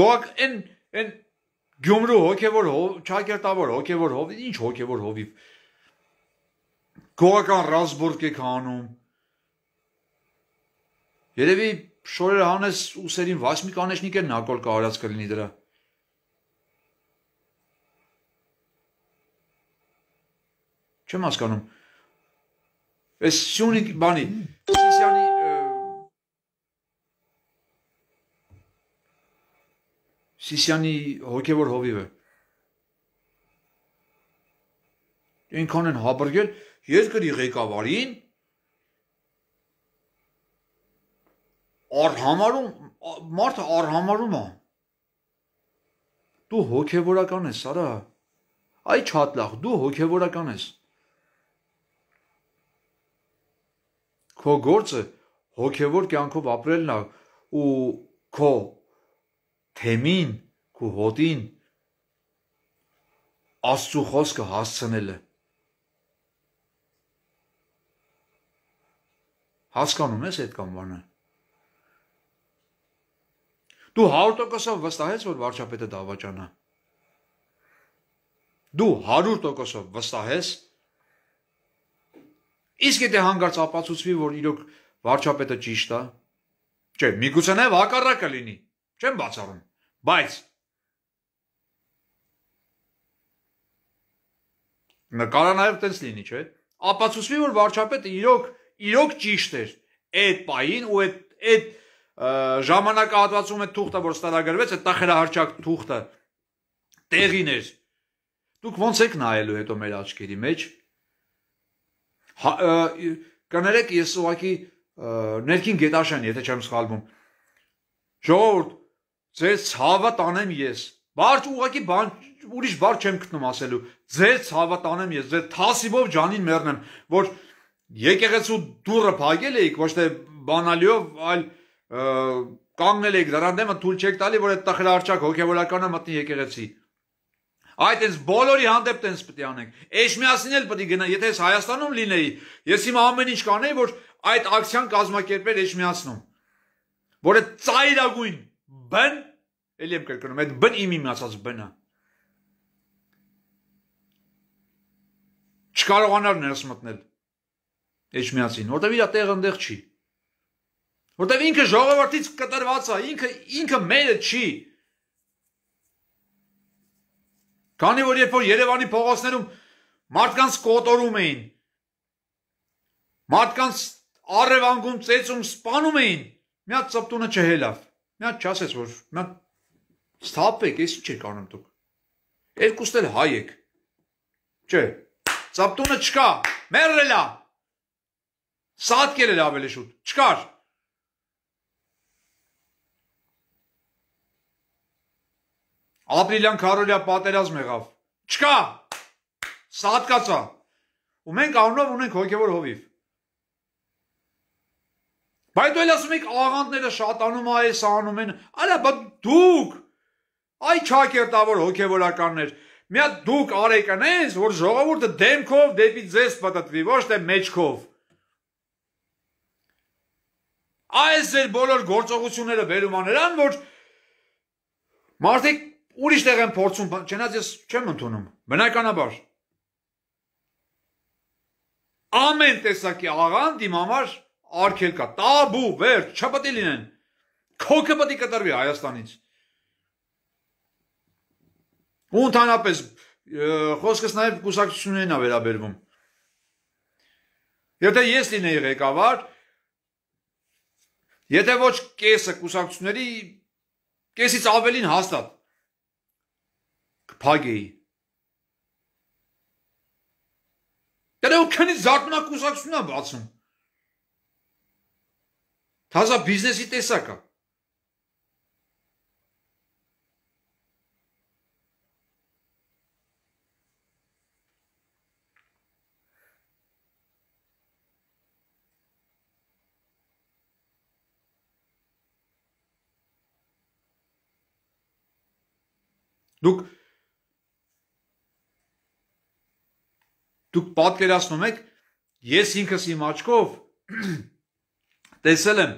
Գոք են են Գյումրու հոգևոր հով, ճակերտավոր հոգևոր հովիվ, ինչ հոգևոր հովիվ։ Գողական ռազմբուրգ եք անում, Երևի շորերը հանես ուսերին Վասմիկ Անեշնիկերն ակոլ կարած կլինի դրա։ Չեմ հասկանում։ Էս Սյունիկ բանի Սիսյանի Սիսյանի հոգևոր հովիվը։ Ինքան են հաբրգել երկրի ղեկավարին արհամարում մարդը արհամարում է դու հոգևորական ես արա այ չատլախ դու հոգևորական ես քո գործը հոգևոր կյանքով ապրելն է ու քո թեմին քո հոտին աստծո խոսքը հասցնելը հասկանում ես այդ կամ բանը Դու 100%-ով վստահես, որ վարչապետը դավաճանա։ Դու 100%-ով վստահես։ Իսկ եթե հանգարց ապացուցվի, որ իրոք վարչապետը ճիշտ է, չէ, միգուցե նաև հակառակը լինի։ Չեմ բացառում, բայց նկարա նաև տենց լինի, չէ՞։ Ապացուցվի, որ վարչապետը իրոք իրոք ճիշտ էր այդ պահին ու այդ այդ ժամանակահատվածում այդ թուղթը որ ստորագրվեց, այդ տախերահարճակ թուղթը տեղին էր։ Դուք ո՞նց եք նայելու հետո մեր աչքերի մեջ։ հա, Կներեք, ես ուղղակի ներքին գետաշան, եթե չեմ սխալվում։ Ժողովուրդ, ձեր ցավը տանեմ ես։ Բարջ ուղղակի բան ուրիշ բառ չեմ գտնում ասելու։ Ձեր ցավը տանեմ ես, ձեր թասիբով ջանին մեռնեմ, որ եկեղեցու դուրը փակել էիք, ոչ թե բանալիով, այլ կանգնել եք դրան դեմ թույլ չեք տալի որ այդ տխրը արճակ հոգևորականը մտնի եկեղեցի այ այդպես բոլորի հանդեպ տենց պետք է անենք այս միասին էլ պետք է գնա եթե ես Հայաստանում լինեի ես իմ ամեն ինչ կանեի որ այդ ակցիան կազմակերպեր այս միասնում որ այդ ծայրագույն բն ելի եմ կրկնում այդ բն իմի միացած բնը չկարողանար ներս մտնել այս միասին որտեվ իր տեղը այնտեղ չի Որտեվ ինքը ժողովրդից կտրված է, ինքը ինքը մերը չի։ Քանի որ երբ որ Երևանի փողոցներում մարդկանց կոտորում էին, մարդկանց առևանգում, ծեծում, սպանում էին, մի հատ ծպտունը չհելավ։ Մի հատ չասես որ մի հատ սթափեք, ես ինչ եք անում դուք։ Երկուսն էլ հայ եք։ Չէ, ծպտունը չկա, մեռելա։ Սատկել էր ավելի շուտ։ Չկար։ Ապրիլյան Քարոլիա պատերազմ եղավ։ Չկա։ Սա հատկացա։ Ու մենք առնով ունենք հոգևոր հովիվ։ Բայց դու ասում եք աղանդները շատանում է, այս անում են։ Արա բա դուք այ ճակերտավոր հոգևորականներ։ Մի հատ դուք արեք այնպես, որ ժողովուրդը դեմքով դեպի ձեզ պատտվի, ոչ թե մեջքով։ Այս ձեր բոլոր գործողությունները վերում աներան, որ մարդիկ ուրիշ տեղ են փորձում, չնայած ես չեմ ընդունում։ Բնականաբար ամեն տեսակի աղանդ իմ համար արգել կա, տաբու, վեր, չպտի լինեն, քոքը պտի կտրվի Հայաստանից։ Ու ընդհանապես խոսքս նաև կուսակցություններին է վերաբերվում։ Եթե ես լինեի ղեկավար, եթե ոչ կեսը կուսակցությունների կեսից ավելին հաստատ կփագեի։ Դրա դե օքանի դե զարմնակուսակցությունն է բացում։ Թազա բիզնեսի տեսակը։ Դուք Դուք պատկերացնում եք, ես ինքս իմ աչքով տեսել եմ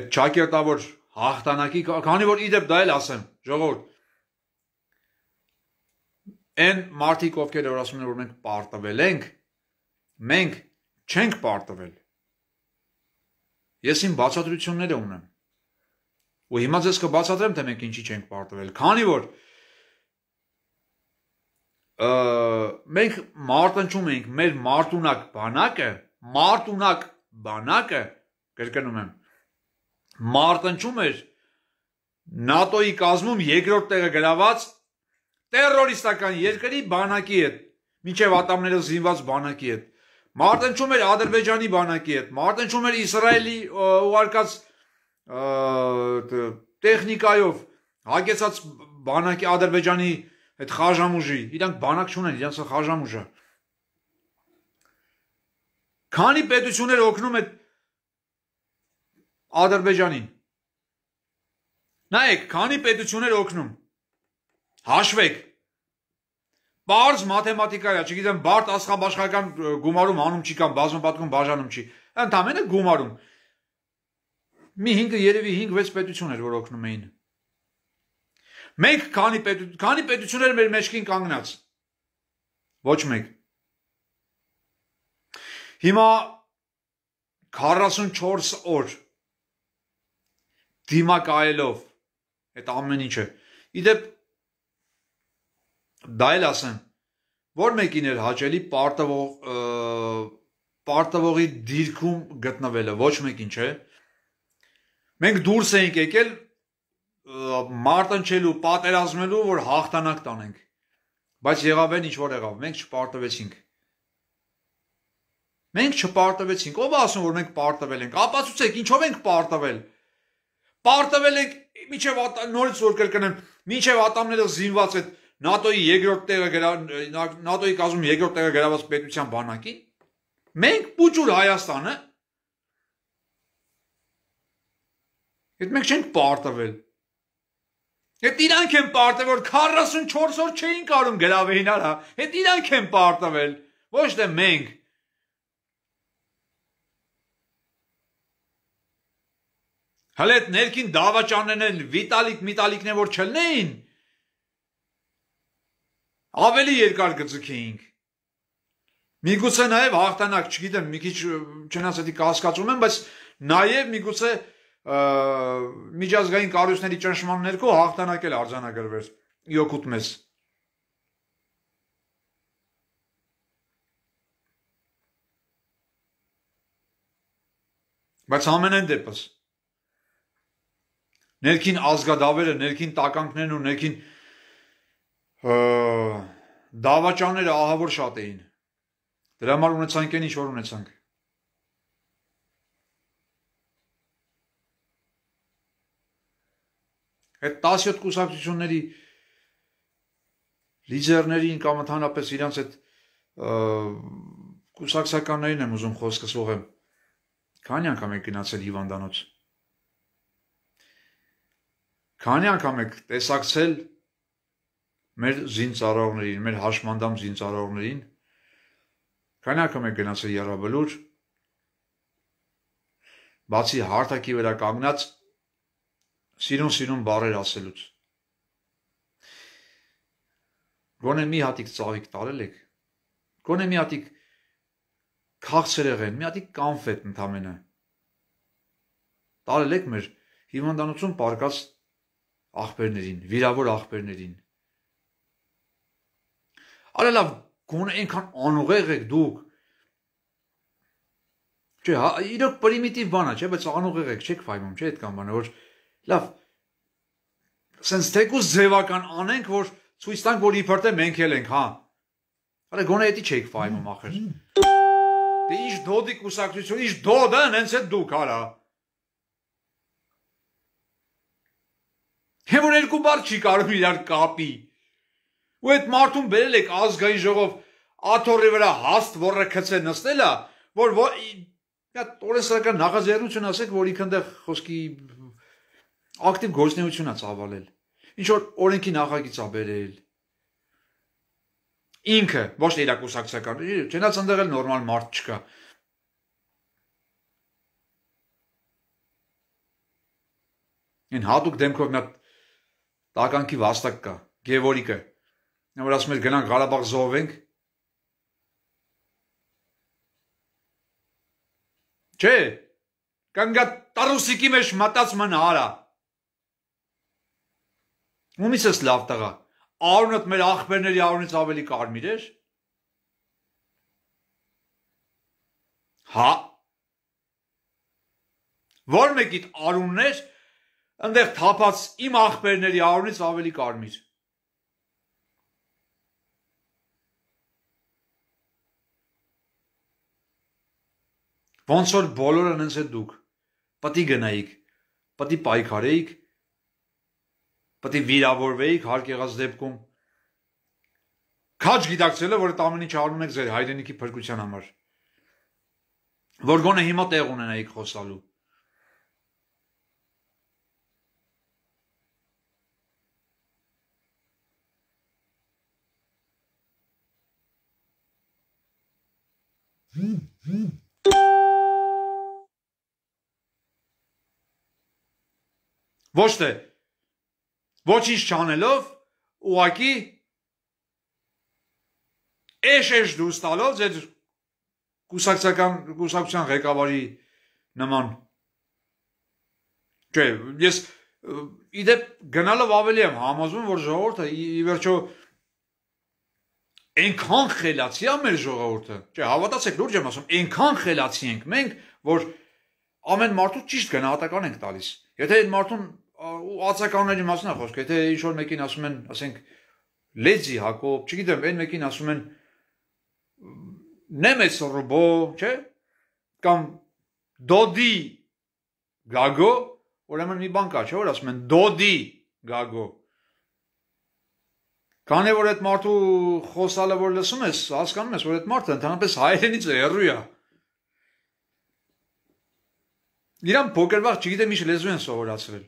այդ ճակերտավոր հաղթանակի, քանի որ իդեպ դա էլ ասեմ, ժողովուրդ, այն մարդիկ, ովքեր որ ասում են, որ մենք պարտվել ենք, մենք չենք պարտվել։ Ես իմ բացատրությունները ունեմ։ Ու հիմա ձեզ կբացատրեմ, թե մենք ինչի չենք պարտվել, քանի որ մենք մարտնչում ենք մեր մարտունակ բանակը, մարտունակ բանակը, կրկնում եմ, մարտնչում էր ՆԱՏՕ-ի կազմում երկրորդ տեղը գրաված terroristական երկրի բանակի հետ, միջև ատամներով զինված բանակի հետ։ Մարտնչում էր Ադրբեջանի բանակի հետ, մարտնչում էր Իսրայելի ուղարկած տեխնիկայով հագեցած բանակի Ադրբեջանի բանակի այդ խաժամուժի։ Իրանք բանակ չունեն, իրանք սա խաժամուժը։ Քանի պետություններ օգնում է Ադրբեջանին։ Նայեք, քանի պետություններ օգնում։ Հաշվեք։ Բարձ մաթեմատիկա է, չգիտեմ, բարդ աշխաբաշխական գումարում անում չի կամ բազմապատկում բաժանում չի։ Ընդամենը գումարում։ Մի 5-ը երևի 5-6 պետություններ որ օգնում էին։ Մեկ քանի պետություն, քանի պետություններ մեր մեջքին կանգնած։ Ոչ մեկ։ Հիմա 44 օր դիմակայելով այդ ամեն ինչը։ Իդեպ դա էլ ասեմ, որ մեկին էր հաճելի պարտվող պարտվողի դիրքում գտնվելը, ոչ մեկին չէ։ Մենք դուրս էինք եկել մարտնչելու, պատերազմելու, որ հաղթանակ տանենք։ Բայց եղավ այն ինչ որ եղավ, մենք չպարտվեցինք։ Մենք չպարտվեցինք։ Ո՞վ ասում որ մենք պարտվել ենք։ Ապացուցեք, ինչով ենք պարտվել։ Պարտվել ենք միջև նորից որ կրկնեմ, միջև ատամները զինված այդ ՆԱՏՕ-ի երկրորդ տեղը ՆԱՏՕ-ի կազմում երկրորդ տեղը գրաված պետության բանակին։ Մենք Պուճուլ Հայաստանը Այդ մենք չենք պարտվել։ Հետ իրանք են պարտվել, 44 օր չէին կարող գրավեին արա։ Հետ իրանք են պարտվել, ոչ թե մենք։ Հələ այդ ներքին դավաճաններն վիտալիկ միտալիկներ որ չլնեին։ Ավելի երկար գծքեինք։ Միգուցե նաև հաղթանակ, չգիտեմ, մի քիչ չնասեցի կասկածում եմ, բայց նաև միգուցե մի միջազգային կառույցների ճնշման ներքո հաղթանակել արձանագրվեց յոկուտ մեզ բայց ամենայն դեպս ներքին ազգադավերը, ներքին տականքներն ու ներքին դավաճանները ահավոր շատ էին։ Դրա համար ունեցանք այն ինչ որ ունեցանք։ Այդ 17 կուսակցությունների լիդերներին կամ ընդհանրապես իրանց այդ կուսակցականներին եմ ուզում խոսքս ողեմ։ Քանի անգամ եք գնացել հիվանդանոց։ Քանի անգամ եք տեսակցել մեր զինծառայողներին, մեր հաշմանդամ զինծառայողներին։ Քանի անգամ եք գնացել Եռաբլուր։ Բացի հարթակի վրա կանգնած սիրուն-սիրուն բառեր ասելուց։ Գոնե մի հատիկ ծաղիկ տարել եք։ Գոնե մի հատիկ քաղցրեղեն, մի հատիկ կոնֆետ ընդամենը։ Տարել եք մեր հիվանդանոցում պարկած ախպերներին, վիրավոր ախպերներին։ Արա լավ, գոնե այնքան անուղեղ եք դուք։ Չէ, հա, իրոք պրիմիտիվ բան է, չէ՞, բայց անուղեղ եք, չեք ֆայմում, չէ՞ այդ կամ բանը, որ Լավ։ Սենց թեկուզ ձևական անենք, որ ցույց տանք, որ իբր թե մենք էլ ենք, հա։ Արա գոնե էդի չեք ֆայմում ախր։ Դե ի՞նչ դոդի կուսակցություն, ի՞նչ դոդը, հենց այդ դուք արա։ Եվ որ երկու բառ չի կարող իրար կապի։ Ու այդ մարդուն բերել եք ազգային ժողով աթորի վրա հաստ որը քցե նստելա, որ մի հատ օրենսդրական նախաձեռնություն ասեք, որ ինքն դեռ խոսքի ակտիվ գործունեություն է ծավալել։ Ինչ որ օրենքի նախագիծ է բերել։ Ինքը, ոչ թե իրակուսակցական, չնայած այնտեղ էլ նորմալ մարդ չկա։ Այն հատուկ դեմքով մի հատ տականքի վաստակ կա, Գևորիկը։ Նա որ ասում էր գնանք Ղարաբաղ զոհվենք, Չէ, կանգա տարուսիկի մեջ մտածման հարա։ Ումից էս լավ տղա։ Արունդ մեր ախպերների արունից ավելի կարմիր էր։ Հա։ Որ մեկիդ արունն էր, ընդեղ թափած իմ ախպերների արունից ավելի կարմիր։ Ոնց որ բոլորը նենց է դուք։ Պետք է գնայիք։ Պետք է պայքարեիք պետք է վիրավորվեիք հարկ եղած դեպքում։ Քաչ գիտակցելը, որ այդ ամեն ինչ անում եք ձեր հայրենիքի փրկության համար։ Որ գոնե հիմա տեղ ունենայիք խոսալու։ Ոչ թե ոչինչ չանելով ուղակի էշեշ դուրս տալով ձեր կուսակցական կուսակցության ղեկավարի նման չէ ես իդեպ գնալով ավելի եմ համոզվում որ ժողովուրդը ի վերջո այնքան խելացի է մեր ժողովուրդը չէ հավատացեք լուրջ եմ ասում այնքան խելացի ենք մենք որ ամեն մարդու ճիշտ գնահատական ենք տալիս եթե այն մարդուն ու ացականների մասն է խոսքը, եթե ինչ որ մեկին ասում են, ասենք Լեզի Հակոբ, չգիտեմ, այն մեկին ասում են Նեմես Ռոբո, չէ՞, կամ Դոդի Գագո, ուրեմն մի բան կա, չէ՞, որ ասում են Դոդի Գագո։ Քանի որ այդ մարդու խոսալը որ լսում ես, հասկանում ես, որ այդ մարդը ընդհանրապես հայերենից է հեռու է։ Իրան փոքր վաղ չգիտեմ ինչ լեզու են սովորացրել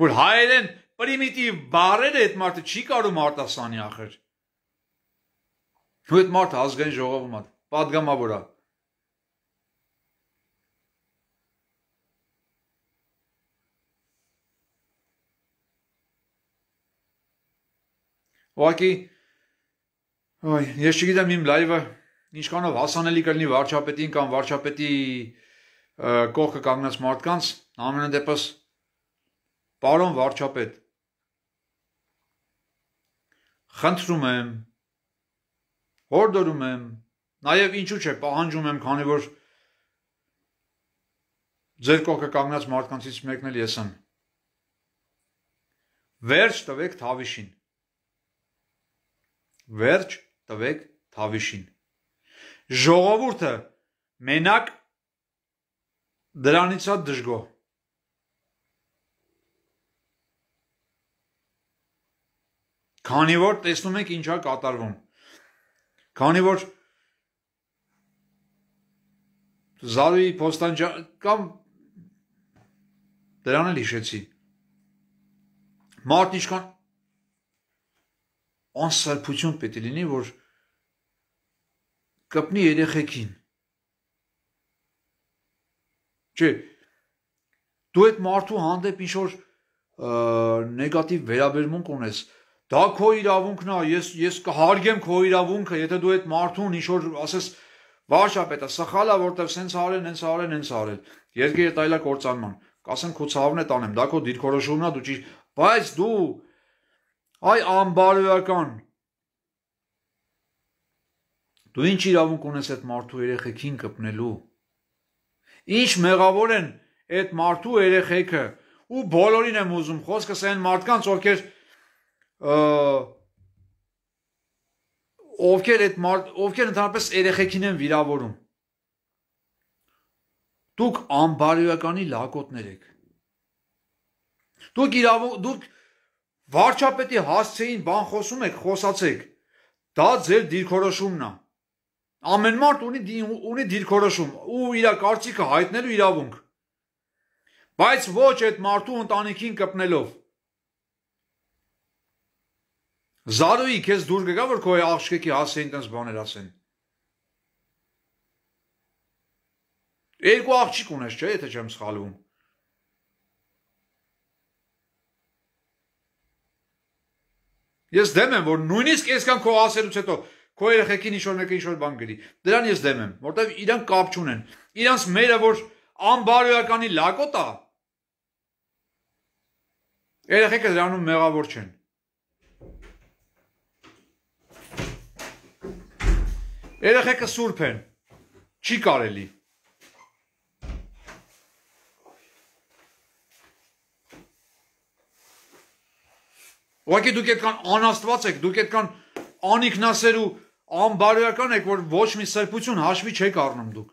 որ հայերեն պրիմիտիվ բարերը այդ մարդը չի կարում արտասանի ախր։ Ու այդ մարդը ազգային ժողովում է, падգամավոր է։ Ուղղակի Ոյ, ես չգիտեմ իմ լայվը ինչքանով հասանելի կլինի վարչապետին կամ վարչապետի կողքը կանգնած մարդկանց, ամենադեպս Պարոն վարչապետ։ Խնդրում եմ։ Հորդորում եմ։ Նաև ինչու՞ չէ, պահանջում եմ, քանի որ ձեր կողքը կանգնած մարդկանցից մեկն էլ ես եմ։ Վերջ տվեք Թավիշին։ Վերջ տվեք Թավիշին։ Ժողովուրդը մենակ դրանից է դժգոհ Քանի որ տեսնում ենք ինչա կատարվում։ Քանի որ Զարուի Փոստանջան կամ դրան էլ հիշեցի։ Մարդն ինչքան անսարբություն պետք է լինի, որ կպնի երեխեքին։ Չէ, դու այդ մարդու հանդեպ ինչ որ նեգատիվ վերաբերմունք ունես, Դա քո իրավունքն է, ես ես կհարգեմ քո իրավունքը, եթե դու այդ մարդուն ինչ որ ասես վարշապետը սխալ է, որտեվ սենց արել, հենց արել, հենց արել։ Երկրի տայլա կործանման։ Կասեմ քո ցավն է տանեմ, դա քո դիրքորոշումն է, դու ճիշտ, բայց դու այ անբարոյական Դու ինչ իրավունք ունես այդ մարդու երեխեքին կպնելու։ Ինչ մեղավոր են այդ մարդու երեխեքը ու բոլորին եմ ուզում խոսքս այն մարդկանց, ովքեր որ ովքեր այդ ովքեր ընդհանրապես երեխեքին են վիրավորում դուք անբարոյականի լակոտներ եք դուք իրավո դուք վարչապետի հասցեին բան խոսում եք խոսացեք դա ձեր դիրքորոշումն է ամեն մարդ ունի ունի դիրքորոշում ու իր կարծիքը հայտնելու իրավունք բայց ոչ այդ մարդու ընտանիքին կպնելով Զարոյի քեզ դուր գա որ քո աղջիկի հասեն տես բաներ ասեն։ Երկու աղջիկ ունես, չէ՞, եթե չեմ սխալվում։ Ես դեմ եմ, որ նույնիսկ այսքան քո ասելուց հետո քո երեխեքին ինչ-որ մեկը ինչ-որ բան գրի։ Դրան ես դեմ եմ, որտեվ իրանք կապ չունեն։ Իրանց մերը որ անբարոյականի լակոտ է։ Երեխեքը դրանում մեղավոր չեն։ Երեխեքը սուրբ են։ Չի կարելի։ Ուղղակի դուք այդքան անաստված եք, դուք այդքան անիքնասեր ու անբարոյական եք, որ ոչ մի սրբություն հաշվի չեք առնում դուք։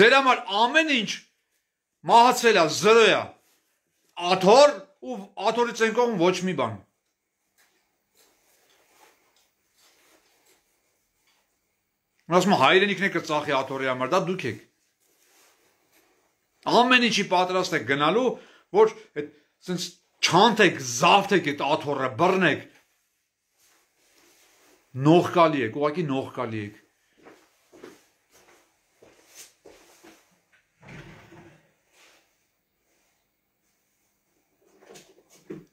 Ձեր համար ամեն ինչ մահացել է, զրոյա, աթոր ու աթորից են կողմ ոչ մի բան։ ասում հայրենիքն է կծախի աթորի համար, դա դուք եք։ Ամեն ինչի պատրաստ եք գնալու, որ այդ սենց չանթեք, զավթեք այդ աթորը, բռնեք։ Նողկալի եք, ուղղակի նողկալի եք։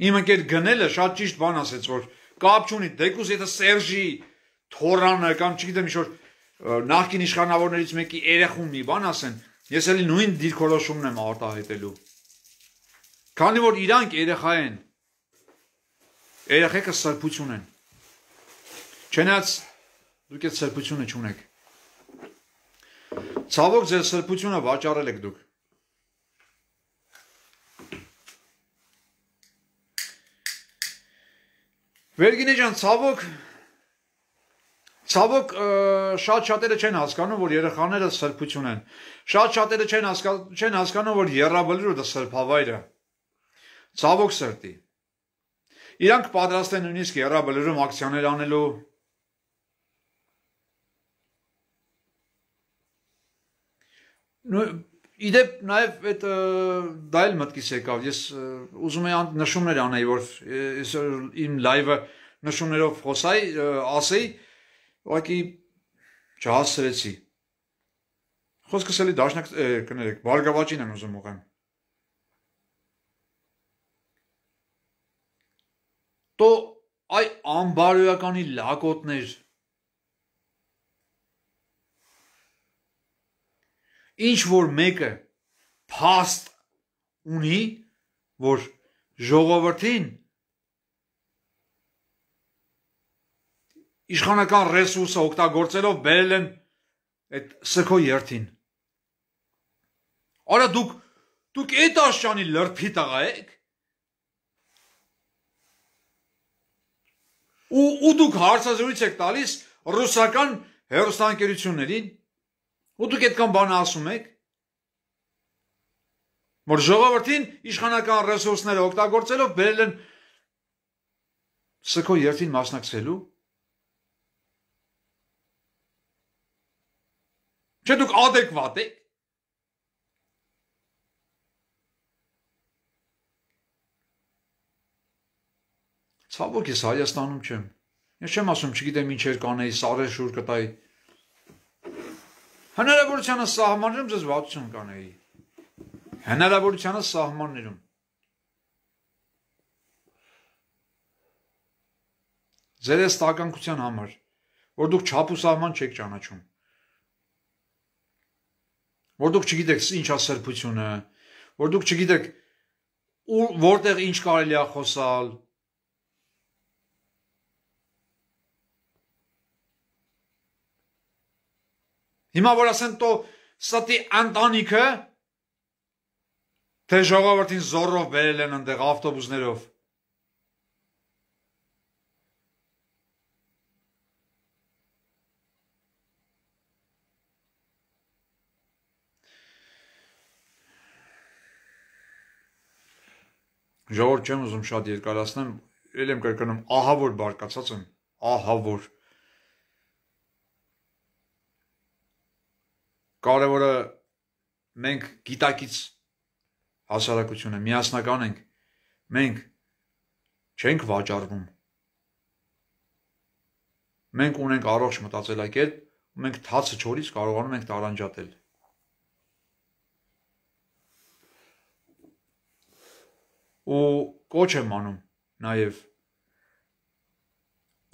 Իմ ընկեր գնելը շատ ճիշտ բան ասեց, որ կապ չունի, դեկուս եթե Սերժի Թորանը կամ չգիտեմ ինչ որ նախկին իշխանավորներից մեկի երախում մի բան ասեն, ես էլի նույն դիրքորոշումն եմ արտահայտելու։ Քանի որ իրանք երեխա են, երեխեքը սրբություն են։ Չնայած դուք այդ սրբությունը չունեք։ Ցավոք ձեր սրբությունը վաճառել եք դուք։ Վերգինե ջան, ցավոք Ցավոք շատ շատերը չեն հասկանում, որ երեխաները սրբություն են։ Շատ շատերը չեն հասկանում, չեն հասկանում, որ երրաբլուրը սրբավայրը։ Ցավոք սրտի։ Իրանք պատրաստ են նույնիսկ երրաբլուրում ակցիաներ անելու, Իդեպ նաև այդ դա էլ մտքիս եկավ։ Ես ուզում եի նշումներ անեի, որ ես իմ լայվը նշումներով խոսայի, ասեի, ուղղակի չհասցրեցի։ Խոսքս էլի դաշնակ կներեք, բարգավաճին եմ ուզում ուղեմ։ Տո այ անբարոյականի լակոտներ ինչ որ մեկը փաստ ունի, որ ժողովրդին իշխանական ռեսուրսը օգտագործելով բերել են այդ սրկո երթին։ Արա դուք դուք այդ աշյանի լրփի տղա եք։ Ու ու դուք հարցազրույց եք տալիս ռուսական հերոստանկերություններին։ Ու դուք այդքան բան ասում եք։ Որ ժողովրդին իշխանական ռեսուրսները օգտագործելով բերել են սրկո երթին մասնակցելու Չէ դուք adekvat եք։ Ցավոք ես Հայաստանում չեմ։ Ես չեմ ասում, չգիտեմ ինչեր կանեի, սարեր շուր կտայի։ Հնարավորությանը սահմաններում ես վացություն կանեի։ Հնարավորությանը սահմաններում։ Ձեր ստականության համար, որ դուք չափ ու սահման չեք ճանաչում որ դուք չգիտեք ինչ է սրբությունը, որ դուք չգիտեք ու որտեղ ինչ կարելի է խոսալ, Հիմա որ ասեն տո սատի ընտանիքը թե ժողովրդին զորով բերել են այնտեղ ավտոբուսներով Ժողովուրդ չեմ ուզում շատ երկարացնեմ, ել եմ կրկնում, ահա որ բարկացած եմ, ահա որ կարևորը մենք գիտակից հասարակությունը միասնական ենք, մենք չենք վաճառվում։ Մենք ունենք առողջ մտածելակերպ, մենք թացը չորից կարողանում ենք տարանջատել։ ու կոչ եմ անում նաև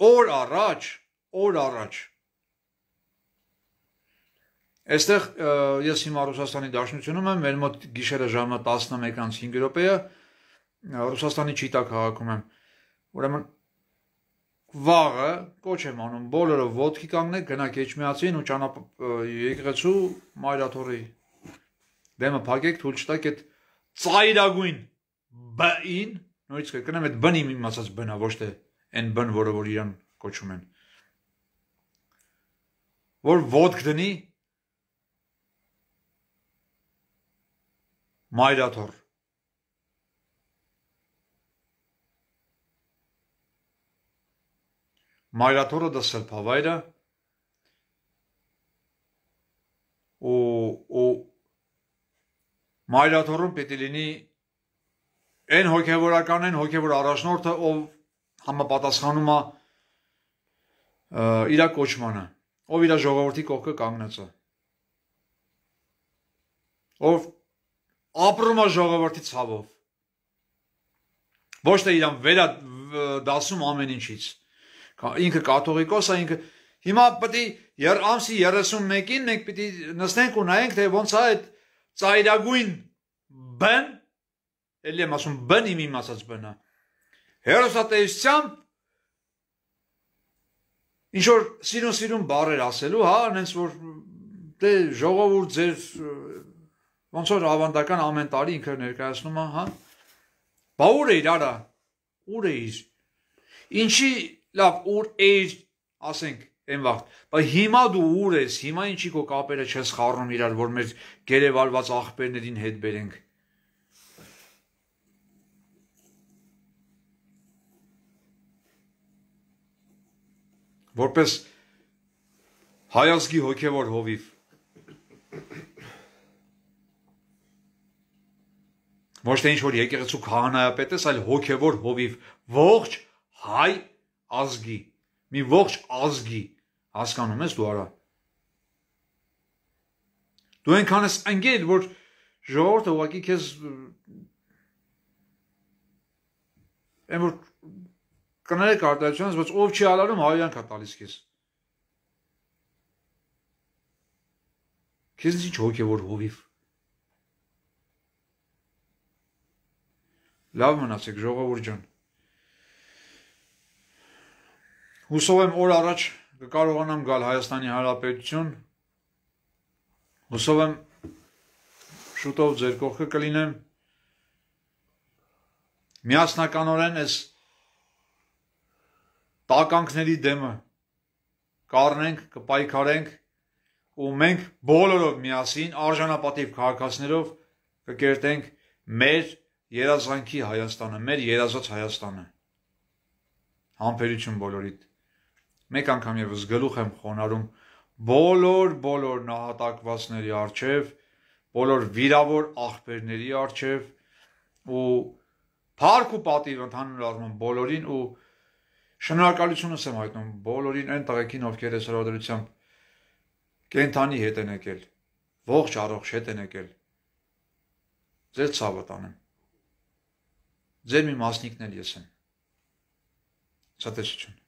օր առաջ, օր առաջ Այստեղ ես հիմա Ռուսաստանի Դաշնությունում եմ, մեր մոտ գիշերը ժամը 11:05 րոպեը Ռուսաստանի Չիտա քաղաքում եմ։ Ուրեմն վաղը կոչ եմ անում բոլորը ոդկի կանգնեք, գնաք Էջմիածին ու ճանապ եկեղեցու Մայրաթորի։ Դեմը փակեք, թույլ չտաք այդ ծայրագույն բ-ին նորից կրկնեմ այդ բնի իմ ասած բնա ոչ թե այն բն որը որ իրան կոչում են որ ոդկ դնի մայրաթոր մայրաթորը դա սրբավայրը ու ու մայրաթորում պետք է լինի այն հոգևորականն, հոգևոր առաջնորդը, ով համապատասխանում է իր կոչմանը, ով իր ժողովրդի կողքը կանգնած է։ Ով ապրում է ժողովրդի ցավով։ Ոչ թե իրան վերա դասում ամեն ինչից։ Ինքը կաթողիկոս է, ինքը հիմա պիտի եր ամսի 31-ին մենք պիտի նստենք ու նայենք թե ոնց է այդ ծայրագույն բան Էլի եմ ասում բն իմ իմ ասած բնա։ Հերոսատեյությամբ ինչ որ սիրուն սիրուն բառեր ասելու, հա, այնպես որ դե ժողովուրդ ձեր ոնց որ ավանդական ամեն տարի ինքը ներկայացնում է, հա։ Բա ուր է իր արա։ Ուր է իր։ Ինչի լավ ուր է իր, ասենք, այն վաղ։ Բայց հիմա դու ուր ես, հիմա ինչի քո կապերը չես խառնում իրար, որ մեր գերեվարված աղբերներին հետ բերենք։ որպես հայազգի հոգևոր հովիվ ոչ թե ինչ որ եկեղեցու քահանայապետ ես, այլ հոգևոր հովիվ, ողջ հայ ազգի, մի ողջ ազգի, հասկանում ես դու արա։ Դու այնքան ես անգել, որ ժողովուրդը ուղղակի քեզ այն որ կներեք արտադրությունից, բայց ով չի հալալում 100-յանք է տալիս քեզ։ Քեզնից ինչ հոգևոր հովիվ։ Լավ մնացեք ժողովուրդ ջան։ Հուսով եմ օր առաջ կկարողանամ գալ Հայաստանի Հանրապետություն։ Հուսով եմ շուտով ձեր կողքը կլինեմ։ Միասնականորեն այս տականքների դեմը կառնենք, կպայքարենք ու մենք բոլորով միասին արժանապատիվ քաղաքացիներով կկերտենք մեր երազանքի Հայաստանը, մեր երազած Հայաստանը։ Համբերություն բոլորիդ։ Մեկ անգամ եւս գլուխ եմ խոնարում բոլոր բոլոր նահատակվածների արչև, բոլոր վիրավոր աղբերների արչև ու փառք ու պատիվ ընդհանուր առմամբ բոլորին ու Շնորհակալությունս եմ հայտնում բոլորին այն տղեկին, ովքեր այս հրավերությամբ կենթանի հետ են եկել, ողջ առողջ հետ են եկել։ Ձեր ցավը տանեմ։ Ձեր մի մասնիկն եմ ես եմ։ Ցատեսություն։